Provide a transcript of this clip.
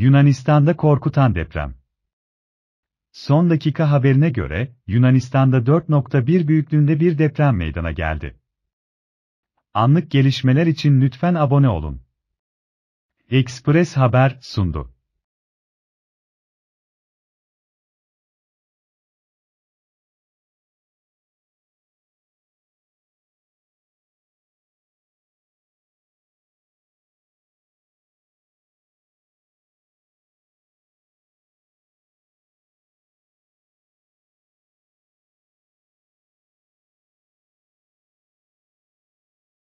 Yunanistan'da korkutan deprem. Son dakika haberine göre, Yunanistan'da 4.1 büyüklüğünde bir deprem meydana geldi. Anlık gelişmeler için lütfen abone olun. Express Haber sundu.